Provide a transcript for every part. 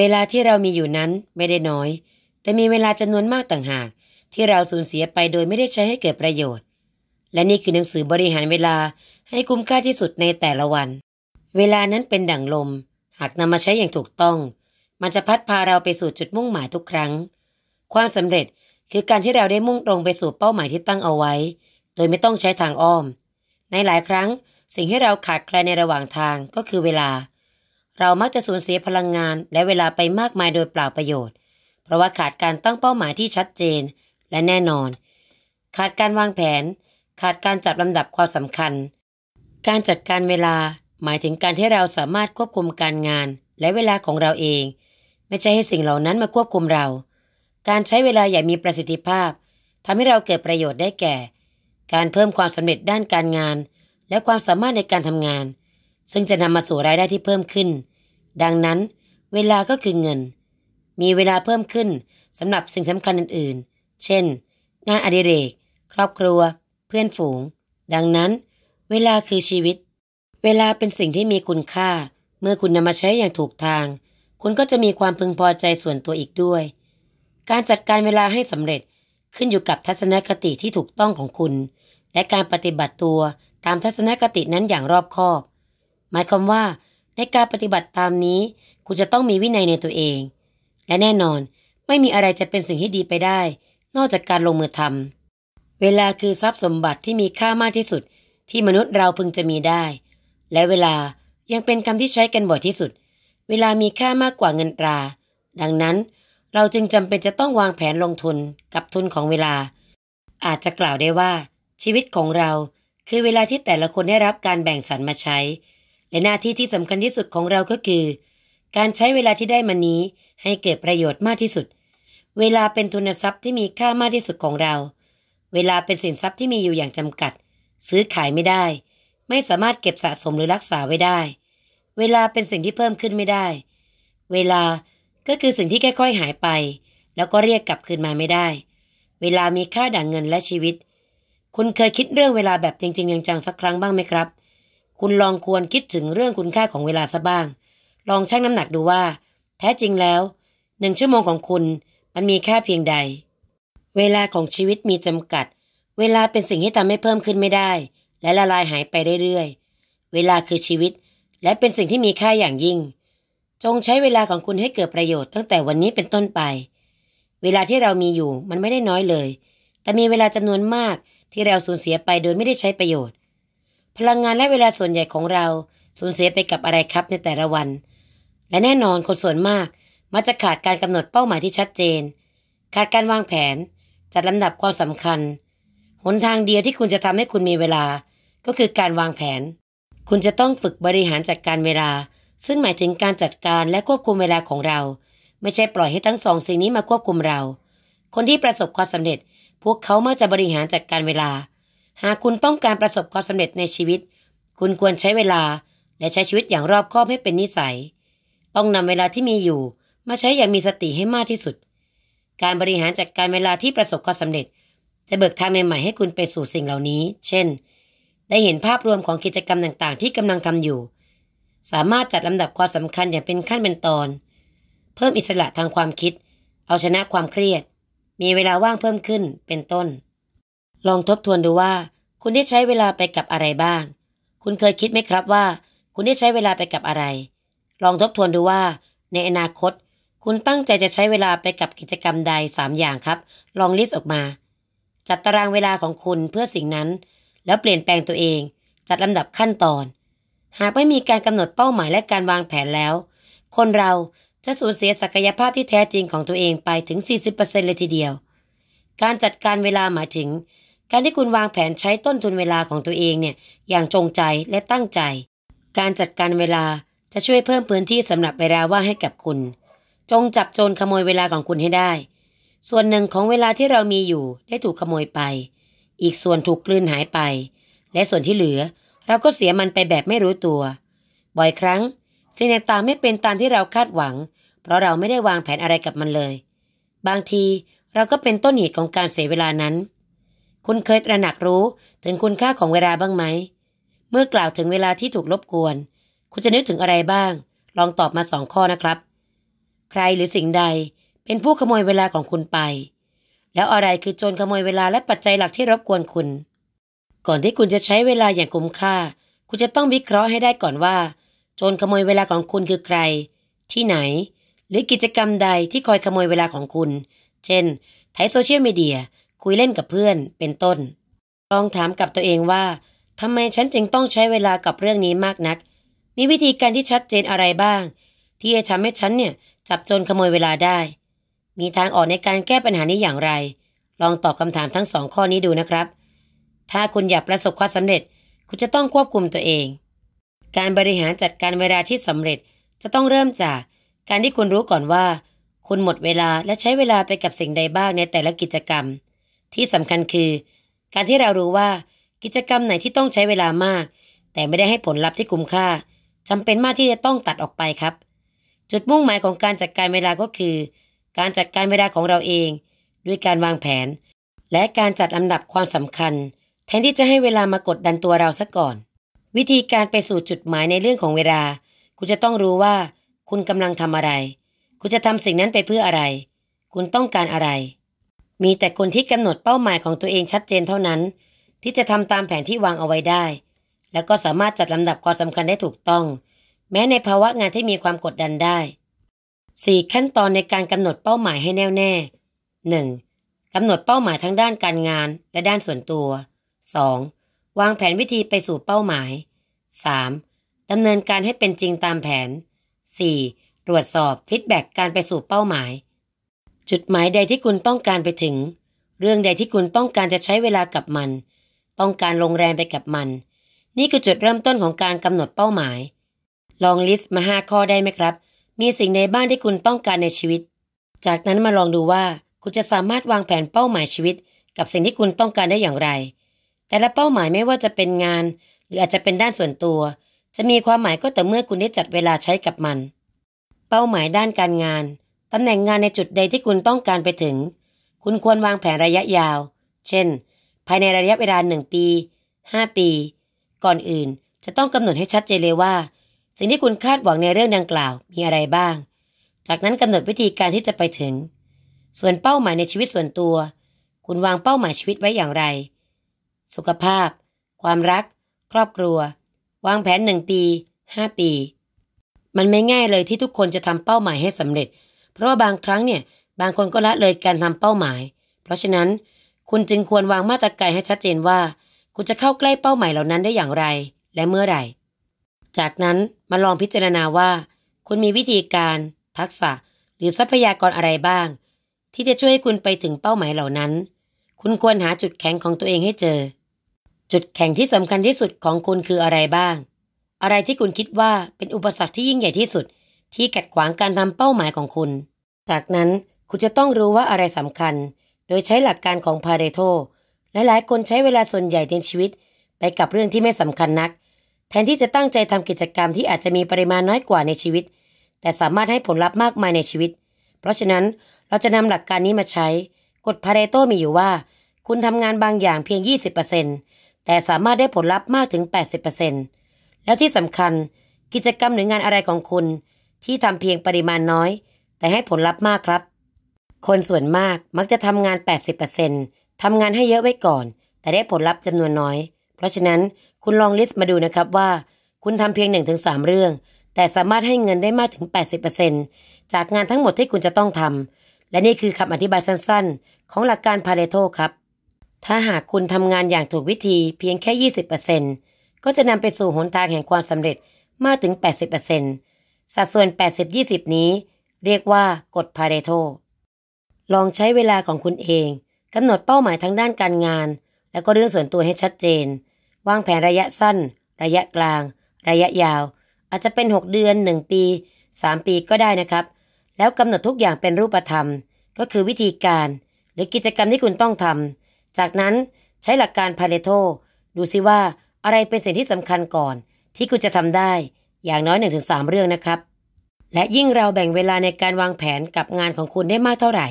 เวลาที่เรามีอยู่นั้นไม่ได้น้อย แต่มีเวลาจำนวนมากต่างหาก ที่เราสูญเสียไปโดยไม่ได้ใช้ให้เกิดประโยชน์ และนี่คือหนังสือบริหารเวลาให้คุ้มค่าที่สุดในแต่ละวัน เวลานั้นเป็นดั่งลม หากนำมาใช้อย่างถูกต้อง มันจะพัดพาเราไปสู่จุดมุ่งหมายทุกครั้ง ความสำเร็จคือการที่เราได้มุ่งตรงไปสู่เป้าหมายที่ตั้งเอาไว้ โดยไม่ต้องใช้ทางอ้อม ในหลายครั้ง สิ่งที่เราขาดแคลนในระหว่างทางก็คือเวลาเรามักจะสูญเสียพลังงานและเวลาไปมากมายโดยเปล่าประโยชน์ เพราะว่าขาดการตั้งเป้าหมายที่ชัดเจนและแน่นอน ขาดการวางแผน ขาดการจัดลำดับความสำคัญ การจัดการเวลาหมายถึงการที่เราสามารถควบคุมการงานและเวลาของเราเอง ไม่ใช่ให้สิ่งเหล่านั้นมาควบคุมเรา การใช้เวลาอย่างมีประสิทธิภาพทำให้เราเกิดประโยชน์ได้แก่ การเพิ่มความสำเร็จด้านการงาน และความสามารถในการทำงานซึ่งจะนำมาสู่รายได้ที่เพิ่มขึ้น ดังนั้นเวลาก็คือเงิน มีเวลาเพิ่มขึ้นสำหรับสิ่งสำคัญอื่นๆ เช่น งานอดิเรก ครอบครัว เพื่อนฝูง ดังนั้น เวลาคือชีวิต เวลาเป็นสิ่งที่มีคุณค่า เมื่อคุณนำมาใช้อย่างถูกทาง คุณก็จะมีความพึงพอใจส่วนตัวอีกด้วย การจัดการเวลาให้สำเร็จขึ้นอยู่กับทัศนคติที่ถูกต้องของคุณ และการปฏิบัติตัวตามทัศนคตินั้นอย่างรอบคอบหมายความว่าในการปฏิบัติตามนี้คุณจะต้องมีวินัยในตัวเอง และแน่นอนไม่มีอะไรจะเป็นสิ่งที่ดีไปได้ นอกจากการลงมือทำ เวลาคือทรัพย์สมบัติที่มีค่ามากที่สุด ที่มนุษย์เราพึงจะมีได้ และเวลายังเป็นคำที่ใช้กันบ่อยที่สุด เวลามีค่ามากกว่าเงินตรา ดังนั้น เราจึงจำเป็นจะต้องวางแผนลงทุนกับทุนของเวลา อาจจะกล่าวได้ว่า ชีวิตของเราคือเวลาที่แต่ละคนได้รับการแบ่งสรรมาใช้และหน้าที่ที่สำคัญที่สุดของเราก็คือ การใช้เวลาที่ได้มานี้ให้เกิดประโยชน์มากที่สุด เวลาเป็นทุนทรัพย์ที่มีค่ามากที่สุดของเรา เวลาเป็นสินทรัพย์ที่มีอยู่อย่างจำกัด ซื้อขายไม่ได้ ไม่สามารถเก็บสะสมหรือรักษาไว้ได้ เวลาเป็นสิ่งที่เพิ่มขึ้นไม่ได้ เวลาก็คือสิ่งที่ค่อยๆ หายไป แล้วก็เรียกกลับคืนมาไม่ได้ เวลามีค่าดั่งเงินและชีวิต คุณเคยคิดเรื่องเวลาแบบจริงๆจังๆสักครั้งบ้างไหมครับคุณลองควรคิดถึงเรื่องคุณค่าของเวลาซะบ้าง ลองชั่งน้ำหนักดูว่า แท้จริงแล้วหนึ่งชั่วโมงของคุณมันมีค่าเพียงใด เวลาของชีวิตมีจำกัด เวลาเป็นสิ่งที่ทำให้เพิ่มขึ้นไม่ได้ และละลายหายไปเรื่อยๆ เวลาคือชีวิตและเป็นสิ่งที่มีค่าอย่างยิ่ง จงใช้เวลาของคุณให้เกิดประโยชน์ตั้งแต่วันนี้เป็นต้นไป เวลาที่เรามีอยู่มันไม่ได้น้อยเลย แต่มีเวลาจำนวนมากที่เราสูญเสียไปโดยไม่ได้ใช้ประโยชน์พลังงานและเวลาส่วนใหญ่ของเราสูญเสียไปกับอะไรครับในแต่ละวัน และแน่นอนคนส่วนมากมักจะขาดการกำหนดเป้าหมายที่ชัดเจน ขาดการวางแผนจัดลำดับความสำคัญ หนทางเดียวที่คุณจะทำให้คุณมีเวลา ก็คือการวางแผน คุณจะต้องฝึกบริหารจัดการเวลา ซึ่งหมายถึงการจัดการและควบคุมเวลาของเรา ไม่ใช่ปล่อยให้ทั้งสองสิ่งนี้มาควบคุมเรา คนที่ประสบความสำเร็จ พวกเขามักจะบริหารจัดการเวลาหากคุณต้องการประสบความสำเร็จในชีวิต คุณควรใช้เวลาและใช้ชีวิตอย่างรอบคอบให้เป็นนิสัย ต้องนำเวลาที่มีอยู่ มาใช้อย่างมีสติให้มากที่สุด การบริหารจัดการเวลาที่ประสบความสำเร็จ จะเบิกทางใหม่ให้คุณไปสู่สิ่งเหล่านี้ เช่น ได้เห็นภาพรวมของกิจกรรมต่างๆ ที่กำลังทำอยู่ สามารถจัดลำดับความสำคัญอย่างเป็นขั้นเป็นตอน เพิ่มอิสระทางความคิด เอาชนะความเครียด มีเวลาว่างเพิ่มขึ้นเป็นต้นลองทบทวนดูว่า คุณได้ใช้เวลาไปกับอะไรบ้าง คุณเคยคิดไหมครับว่า คุณได้ใช้เวลาไปกับอะไร ลองทบทวนดูว่า ในอนาคตคุณตั้งใจจะใช้เวลาไปกับกิจกรรมใด 3อย่างครับ ลองลิสต์ออกมา จัดตารางเวลาของคุณเพื่อสิ่งนั้น แล้วเปลี่ยนแปลงตัวเอง จัดลำดับขั้นตอน หากไม่มีการกำหนดเป้าหมายและการวางแผนแล้ว คนเราจะสูญเสียศักยภาพที่แท้จริงของตัวเองไปถึง40%เลยทีเดียว การจัดการเวลาหมายถึงการที่คุณวางแผนใช้ต้นทุนเวลาของตัวเองเนี่ยอย่างจงใจและตั้งใจ การจัดการเวลาจะช่วยเพิ่มพื้นที่สำหรับเวลาว่างให้กับคุณ จงจับโจรขโมยเวลาของคุณให้ได้ ส่วนหนึ่งของเวลาที่เรามีอยู่ ได้ถูกขโมยไป อีกส่วนถูกกลืนหายไป และส่วนที่เหลือเราก็เสียมันไปแบบไม่รู้ตัว บ่อยครั้ง สิ่งต่างๆไม่เป็นตามที่เราคาดหวัง เพราะเราไม่ได้วางแผนอะไรกับมันเลย บางทีเราก็เป็นต้นเหตุของการเสียเวลานั้นคุณเคยตระหนักรู้ถึงคุณค่าของเวลาบ้างไหม เมื่อกล่าวถึงเวลาที่ถูกรบกวน คุณจะนึกถึงอะไรบ้าง ลองตอบมาสองข้อนะครับ ใครหรือสิ่งใดเป็นผู้ขโมยเวลาของคุณไป แล้วอะไรคือโจรขโมยเวลาและปัจจัยหลักที่รบกวนคุณ ก่อนที่คุณจะใช้เวลาอย่างคุ้มค่า คุณจะต้องวิเคราะห์ให้ได้ก่อนว่าโจรขโมยเวลาของคุณคือใคร ที่ไหน หรือกิจกรรมใดที่คอยขโมยเวลาของคุณ เช่นไถโซเชียลมีเดียคุยเล่นกับเพื่อน เป็นต้น ลองถามกับตัวเองว่าทำไมฉันจึงต้องใช้เวลากับเรื่องนี้มากนัก มีวิธีการที่ชัดเจนอะไรบ้าง ที่จะทำให้ฉันเนี่ยจับโจรขโมยเวลาได้ มีทางออกในการแก้ปัญหานี้อย่างไร ลองตอบคำถามทั้งสองข้อนี้ดูนะครับ ถ้าคุณอยากประสบความสำเร็จคุณจะต้องควบคุมตัวเอง การบริหารจัดการเวลาที่สำเร็จจะต้องเริ่มจากการที่คุณรู้ก่อนว่า คุณหมดเวลาและใช้เวลาไปกับสิ่งใดบ้างในแต่ละกิจกรรมที่สำคัญคือการที่เรารู้ว่า กิจกรรมไหนที่ต้องใช้เวลามาก แต่ไม่ได้ให้ผลลัพธ์ที่คุ้มค่าจำเป็นมากที่จะต้องตัดออกไปครับ จุดมุ่งหมายของการจัดการเวลาก็คือ การจัดการเวลาของเราเอง ด้วยการวางแผน และการจัดลำดับความสำคัญ แทนที่จะให้เวลามากดดันตัวเราซะก่อน วิธีการไปสู่จุดหมายในเรื่องของเวลา คุณจะต้องรู้ว่า คุณกำลังทำอะไร คุณจะทำสิ่งนั้นไปเพื่ออะไร คุณต้องการอะไรมีแต่คนที่กำหนดเป้าหมายของตัวเองชัดเจนเท่านั้น ที่จะทำตามแผนที่วางเอาไว้ได้ แล้วก็สามารถจัดลำดับความสำคัญได้ถูกต้อง แม้ในภาวะงานที่มีความกดดันได้ 4. ขั้นตอนในการกำหนดเป้าหมายให้แน่วแน่ 1. กำหนดเป้าหมายทั้งด้านการงานและด้านส่วนตัว 2. วางแผนวิธีไปสู่เป้าหมาย 3. ดำเนินการให้เป็นจริงตามแผน 4. ตรวจสอบฟีดแบ็กการไปสู่เป้าหมายจุดหมายใดที่คุณต้องการไปถึง เรื่องใดที่คุณต้องการจะใช้เวลากับมัน ต้องการลงแรงไปกับมัน นี่คือจุดเริ่มต้นของการกำหนดเป้าหมาย ลองลิสต์มาห้าข้อได้ไหมครับ มีสิ่งในบ้านที่คุณต้องการในชีวิต จากนั้นมาลองดูว่าคุณจะสามารถวางแผนเป้าหมายชีวิต กับสิ่งที่คุณต้องการได้อย่างไร แต่ละเป้าหมายไม่ว่าจะเป็นงาน หรืออาจจะเป็นด้านส่วนตัว จะมีความหมายก็แต่เมื่อคุณได้จัดเวลาใช้กับมัน เป้าหมายด้านการงานตำแหน่งงานในจุดใดที่คุณต้องการไปถึง คุณควรวางแผนระยะยาว เช่น ภายในระยะเวลาหนึ่งปี 5 ปี ก่อนอื่นจะต้องกำหนดให้ชัดเจนเลยว่า สิ่งที่คุณคาดหวังในเรื่องดังกล่าวมีอะไรบ้าง จากนั้นกำหนดวิธีการที่จะไปถึง ส่วนเป้าหมายในชีวิตส่วนตัว คุณวางเป้าหมายชีวิตไว้อย่างไร สุขภาพ ความรัก ครอบครัว วางแผนหนึ่งปี5ปี มันไม่ง่ายเลยที่ทุกคนจะทำเป้าหมายให้สำเร็จเพราะว่าบางครั้งเนี่ย บางคนก็ละเลยการทำเป้าหมาย เพราะฉะนั้นคุณจึงควรวางมาตรการให้ชัดเจนว่า คุณจะเข้าใกล้เป้าหมายเหล่านั้นได้อย่างไร และเมื่อไหร่ จากนั้นมาลองพิจารณาว่า คุณมีวิธีการ ทักษะ หรือทรัพยากรอะไรบ้าง ที่จะช่วยให้คุณไปถึงเป้าหมายเหล่านั้น คุณควรหาจุดแข็งของตัวเองให้เจอ จุดแข็งที่สำคัญที่สุดของคุณคืออะไรบ้าง อะไรที่คุณคิดว่าเป็นอุปสรรคที่ยิ่งใหญ่ที่สุดที่ขัดขวางการทำเป้าหมายของคุณ จากนั้นคุณจะต้องรู้ว่าอะไรสำคัญ โดยใช้หลักการของพาเรโตหลายๆ คนใช้เวลาส่วนใหญ่ในชีวิต ไปกับเรื่องที่ไม่สำคัญนัก แทนที่จะตั้งใจทำกิจกรรมที่อาจจะมีปริมาณน้อยกว่าในชีวิต แต่สามารถให้ผลลัพธ์มากมายในชีวิต เพราะฉะนั้นเราจะนำหลักการนี้มาใช้ กฎพาเรโตมีอยู่ว่า คุณทำงานบางอย่างเพียง20%แต่สามารถได้ผลลัพธ์มากถึง80%แล้วที่สำคัญกิจกรรมหรืองานอะไรของคุณที่ทำเพียงปริมาณน้อย แต่ให้ผลลัพธ์มากครับ คนส่วนมากมักจะทำงาน 80%ทำงานให้เยอะไว้ก่อน แต่ได้ผลลัพธ์จำนวนน้อย เพราะฉะนั้นคุณลองลิสต์มาดูนะครับว่า คุณทำเพียง 1-3 เรื่อง แต่สามารถให้เงินได้มากถึง 80%จากงานทั้งหมดที่คุณจะต้องทำ และนี่คือคำอธิบายสั้นๆ ของหลักการพาเรโตครับ ถ้าหากคุณทำงานอย่างถูกวิธีเพียงแค่ 20%ก็จะนำไปสู่หนทางแห่งความสำเร็จมากถึง 80%สัดส่วน80-20 นี้ เรียกว่า กฎพาเรโตลองใช้เวลาของคุณเองกำหนดเป้าหมายทั้งด้านการงาน และก็เรื่องส่วนตัวให้ชัดเจน วางแผนระยะสั้น ระยะกลาง ระยะยาว อาจจะเป็น 6 เดือน 1 ปี 3 ปีก็ได้นะครับ แล้วกำหนดทุกอย่างเป็นรูปธรรม ก็คือวิธีการ หรือกิจกรรมที่คุณต้องทำ จากนั้นใช้หลักการพาเลโตดูซิว่าอะไรเป็นสิ่งที่สำคัญก่อนที่คุณจะทำได้อย่างน้อย1-3เรื่องนะครับ และยิ่งเราแบ่งเวลาในการวางแผนกับงานของคุณได้มากเท่าไหร่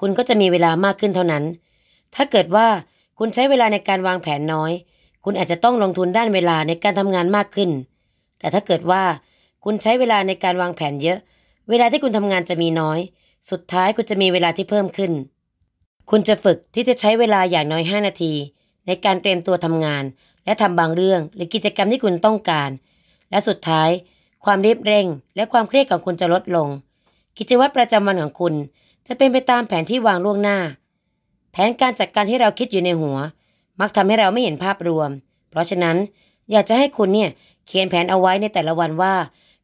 คุณก็จะมีเวลามากขึ้นเท่านั้น ถ้าเกิดว่าคุณใช้เวลาในการวางแผนน้อย คุณอาจจะต้องลงทุนด้านเวลาในการทำงานมากขึ้น แต่ถ้าเกิดว่า คุณใช้เวลาในการวางแผนเยอะ เวลาที่คุณทำงานจะมีน้อย สุดท้ายคุณจะมีเวลาที่เพิ่มขึ้น คุณจะฝึกที่จะใช้เวลาอย่างน้อย 5 นาที ในการเตรียมตัวทำงาน และทำบางเรื่องหรือกิจกรรมที่คุณต้องการและสุดท้ายความรีบเร่งและความเครียดของคุณจะลดลง กิจวัตรประจำวันของคุณจะเป็นไปตามแผนที่วางล่วงหน้า แผนการจัดการที่เราคิดอยู่ในหัว มักทำให้เราไม่เห็นภาพรวม เพราะฉะนั้นอยากจะให้คุณเนี่ย เขียนแผนเอาไว้ในแต่ละวันว่า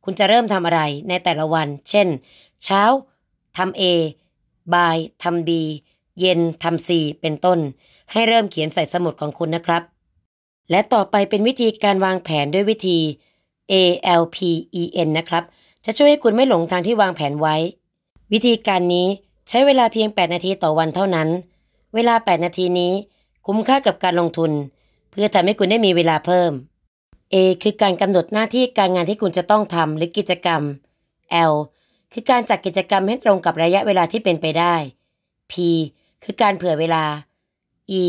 คุณจะเริ่มทำอะไรในแต่ละวัน เช่น เช้าทำ A บ่ายทำ B เย็นทำ C เป็นต้น ให้เริ่มเขียนใส่สมุดของคุณนะครับ และต่อไปเป็นวิธีการวางแผนด้วยวิธี ALPEN นะครับ จะช่วยให้คุณไม่หลงทางที่วางแผนไว้ วิธีการนี้ใช้เวลาเพียง 8 นาทีต่อวันเท่านั้น เวลา 8 นาทีนี้คุ้มค่ากับการลงทุน เพื่อทำให้คุณได้มีเวลาเพิ่ม A คือการกำหนดหน้าที่การงานที่คุณจะต้องทำหรือกิจกรรม L คือการจัดกกิจกรรมให้ตรงกับระยะเวลาที่เป็นไปได้ P คือการเผื่อเวลา E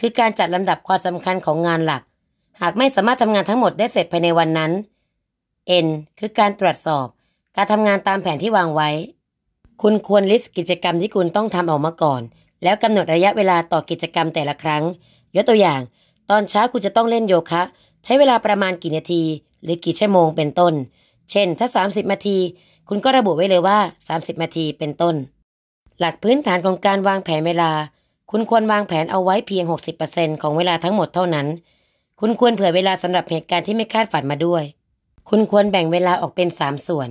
คือการจัดลำดับความสำคัญของงานหลัก หากไม่สามารถทำงานทั้งหมดได้เสร็จภายในวันนั้น N คือการตรวจสอบ การทำงานตามแผนที่วางไว้ คุณควรลิสต์กิจกรรมที่คุณต้องทำออกมาก่อน แล้วกำหนดระยะเวลาต่อกิจกรรมแต่ละครั้ง ยกตัวอย่าง ตอนเช้าคุณจะต้องเล่นโยคะ ใช้เวลาประมาณกี่นาที หรือกี่ชั่วโมงเป็นต้น เช่นถ้า 30นาที คุณก็ระบุไว้เลยว่า 30นาทีเป็นต้น หลักพื้นฐานของการวางแผนเวลา คุณควรวางแผนเอาไว้เพียง 60%ของเวลาทั้งหมดเท่านั้น คุณควรเผื่อเวลาสำหรับเหตุการณ์ที่ไม่คาดฝันมาด้วยคุณควรแบ่งเวลาออกเป็น3ส่วน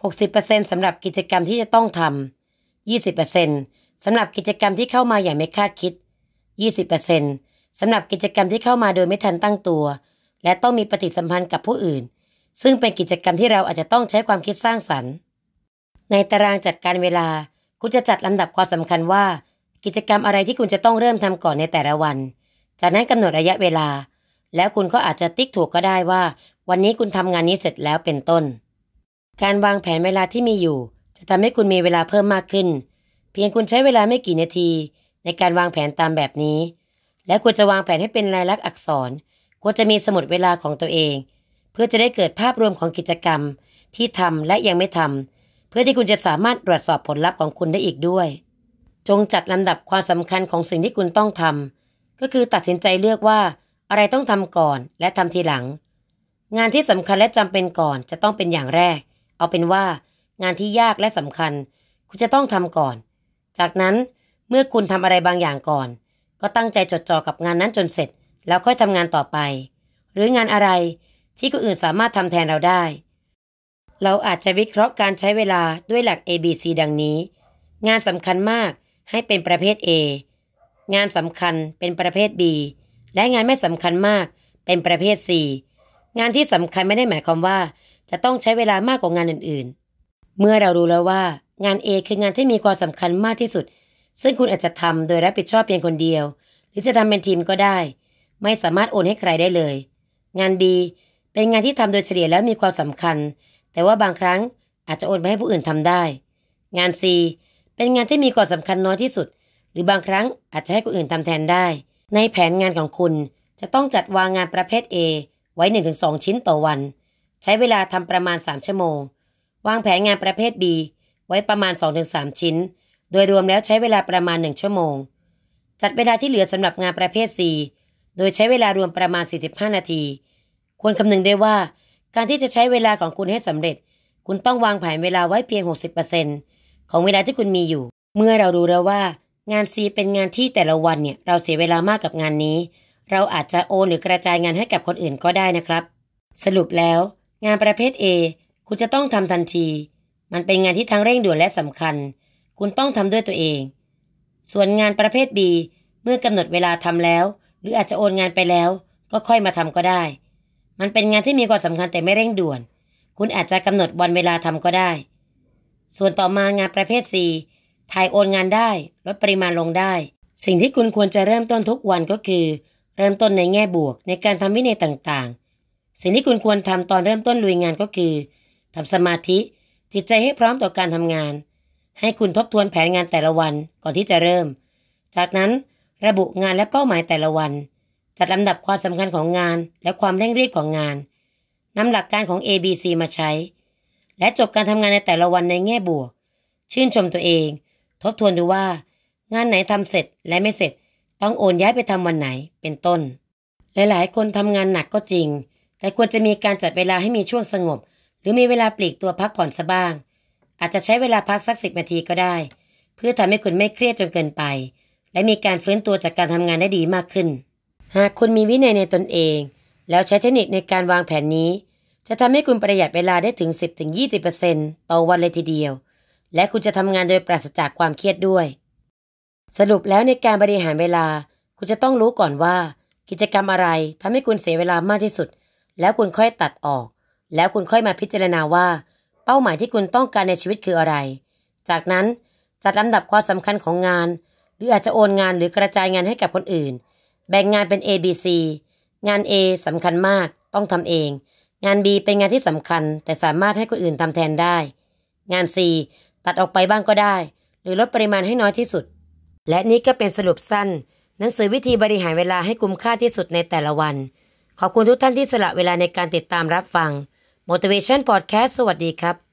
60%สสำหรับกิจกรรมที่จะต้องทำย20%สสำหรับกิจกรรมที่เข้ามาอย่างไม่คาดคิด20%สสำหรับกิจกรรมที่เข้ามาโดยไม่ทันตั้งตัว และต้องมีปฏิสัมพันธ์กับผู้อื่น ซึ่งเป็นกิจกรรมที่เราอาจจะต้องใช้ความคิดสร้างสรรค์ ในตารางจัดการเวลาคุณจะจัดลำดับความสำคัญว่า กิจกรรมอะไรที่คุณจะต้องเริ่มทำก่อนในแต่ละวัน จากนั้นกำหนดระยะเวลา แล้วคุณก็อาจจะติ๊กถูกก็ได้ว่าวันนี้คุณทำงานนี้เสร็จแล้วเป็นต้น การวางแผนเวลาที่มีอยู่ จะทำให้คุณมีเวลาเพิ่มมากขึ้น เพียงคุณใช้เวลาไม่กี่นาที ในการวางแผนตามแบบนี้ และควรจะวางแผนให้เป็นลายลักษณ์อักษร ควรจะมีสมุดเวลาของตัวเอง เพื่อจะได้เกิดภาพรวมของกิจกรรม ที่ทำและยังไม่ทำ เพื่อที่คุณจะสามารถตรวจสอบผลลัพธ์ของคุณได้อีกด้วย จงจัดลำดับความสำคัญของสิ่งที่คุณต้องทำก็คือตัดสินใจเลือกว่า อะไรต้องทำก่อน และทำทีหลังงานที่สำคัญและจำเป็นก่อนจะต้องเป็นอย่างแรก เอาเป็นว่า งานที่ยากและสำคัญคุณจะต้องทำก่อน จากนั้นเมื่อคุณทำอะไรบางอย่างก่อน ก็ตั้งใจจดจ่อกับงานนั้นจนเสร็จแล้วค่อยทำงานต่อไป หรืองานอะไรที่คนอื่นสามารถทำแทนเราได้ เราอาจจะวิเคราะห์การใช้เวลาด้วยหลัก A B C ดังนี้ งานสำคัญมากให้เป็นประเภท A งานสำคัญเป็นประเภท B และงานไม่สำคัญมากเป็นประเภท C งานที่สำคัญไม่ได้หมายความว่า จะต้องใช้เวลามากกว่างานอื่นๆ เมื่อเรารู้แล้วว่างาน A คืองานที่มีความสำคัญมากที่สุด ซึ่งคุณอาจจะทำโดยรับผิดชอบเพียงคนเดียว หรือจะทำเป็นทีมก็ได้ ไม่สามารถโอนให้ใครได้เลย งาน B เป็นงานที่ทำโดยเฉลี่ยแล้วมีความสำคัญ แต่ว่าบางครั้ง อาจจะโอนไปให้ผู้อื่นทำได้ งาน C เป็นงานที่มีความสำคัญน้อยที่สุด หรือบางครั้ง อาจจะให้คนอื่นทำแทนได้ ในแผนงานของคุณจะต้องจัดวางงานประเภท A ไว้หนึึ่งงถสองชิ้นต่อวัน ใช้เวลาทำประมาณสามชั่วโมง วางแผนงานประเภทีไว้ประมาณสสองงถึามชิ้น โดยรวมแล้วใช้เวลาประมาณหนึ่งชั่วโมง จัดเวลาที่เหลือสำหรับงานประเภทีโดยใช้เวลารวมประมาณสสี่ิบห้านาที ควรคำนึงได้ว่า การที่จะใช้เวลาของคุณให้สำเร็จ คุณต้องวางแผนเวลาไว้เพียงหกสิบเเปอร์ซ็นตของเวลาที่คุณมีอยู่ เมื่อเรารู้แล้วว่า งานซีเป็นงานที่แต่ละวันเนี่ยเราเสียเวลามากกับงานนี้เราอาจจะโอนหรือกระจายงานให้กับคนอื่นก็ได้นะครับ สรุปแล้ว งานประเภท A คุณจะต้องทำทันที มันเป็นงานที่ทั้งเร่งด่วนและสำคัญ คุณต้องทำด้วยตัวเอง ส่วนงานประเภท B เมื่อกำหนดเวลาทำแล้ว หรืออาจจะโอนงานไปแล้ว ก็ค่อยมาทำก็ได้ มันเป็นงานที่มีความสำคัญแต่ไม่เร่งด่วน คุณอาจจะกำหนดวันเวลาทำก็ได้ ส่วนต่อมางานประเภท C ถ่ายโอนงานได้ลดปริมาณลงได้ สิ่งที่คุณควรจะเริ่มต้นทุกวันก็คือเริ่มต้นในแง่บวกในการทำวินัยต่างๆ สิ่งที่คุณควรทำตอนเริ่มต้นลุยงานก็คือทำสมาธิจิตใจให้พร้อมต่อการทำงาน ให้คุณทบทวนแผนงานแต่ละวันก่อนที่จะเริ่ม จากนั้นระบุงานและเป้าหมายแต่ละวัน จัดลำดับความสำคัญของงานและความเร่งรีบของงานนำหลักการของ A B C มาใช้ และจบการทำงานในแต่ละวันในแง่บวก ชื่นชมตัวเอง ทบทวนดูว่า งานไหนทำเสร็จและไม่เสร็จต้องโอนย้ายไปทำวันไหนเป็นต้น หลายๆ คนทำงานหนักก็จริง แต่ควรจะมีการจัดเวลาให้มีช่วงสงบ หรือมีเวลาปลีกตัวพักผ่อนซะบ้าง อาจจะใช้เวลาพักสักสิบนาทีก็ได้ เพื่อทำให้คุณไม่เครียดจนเกินไป และมีการฟื้นตัวจากการทำงานได้ดีมากขึ้น หากคุณมีวินัยในตนเอง แล้วใช้เทคนิคในการวางแผนนี้ จะทำให้คุณประหยัดเวลาได้ถึง10-20%ต่อวันเลยทีเดียว และคุณจะทำงานโดยปราศจากความเครียดด้วยสรุปแล้วในการบริหารเวลา คุณจะต้องรู้ก่อนว่า กิจกรรมอะไรทำให้คุณเสียเวลามากที่สุด แล้วคุณค่อยตัดออก แล้วคุณค่อยมาพิจารณาว่า เป้าหมายที่คุณต้องการในชีวิตคืออะไร จากนั้นจัดลำดับความสำคัญของงาน หรืออาจจะโอนงานหรือกระจายงานให้กับคนอื่น แบ่งงานเป็น A B C งาน A สำคัญมากต้องทำเอง งาน B เป็นงานที่สำคัญ แต่สามารถให้คนอื่นทำแทนได้ งาน C ตัดออกไปบ้างก็ได้ หรือลดปริมาณให้น้อยที่สุดและนี่ก็เป็นสรุปสั้นหนังสือวิธีบริหารเวลาให้คุ้มค่าที่สุดในแต่ละวัน ขอบคุณทุกท่านที่สละเวลาในการติดตามรับฟัง Motivation Podcast สวัสดีครับ